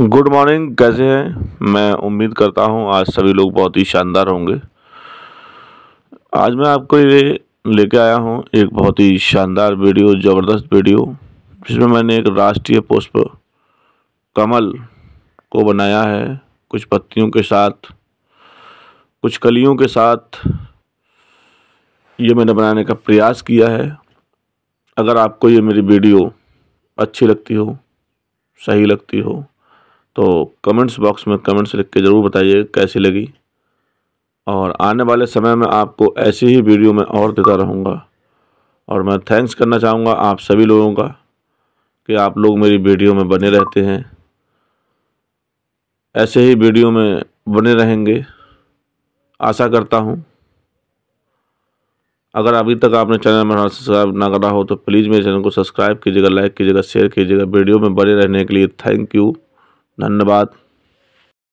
good morning कैसे हैं मैं उम्मीद करता हूं आज सभी लोग बहुत ही शानदार होंगे आज मैं आपको ये लेके आया हूं एक बहुत ही शानदार वीडियो ज़बरदस्त वीडियो जिसमें मैंने एक राष्ट्रीय पुष्प कमल को बनाया है कुछ पत्तियों के साथ कुछ कलियों के साथ ये मैंने बनाने का प्रयास किया है अगर आपको ये मेरी वीडियो अच्छी लगती हो सही लगती हो तो कमेंट्स बॉक्स में कमेंट्स लिख के ज़रूर बताइए कैसी लगी और आने वाले समय में आपको ऐसी ही वीडियो में और देता रहूँगा और मैं थैंक्स करना चाहूँगा आप सभी लोगों का कि आप लोग मेरी वीडियो में बने रहते हैं ऐसे ही वीडियो में बने रहेंगे आशा करता हूँ अगर अभी तक आपने चैनल में सब्सक्राइब ना करा हो तो प्लीज़ मेरे चैनल को सब्सक्राइब कीजिएगा लाइक कीजिएगा शेयर कीजिएगा वीडियो में बने रहने के लिए थैंक यू धन्यवाद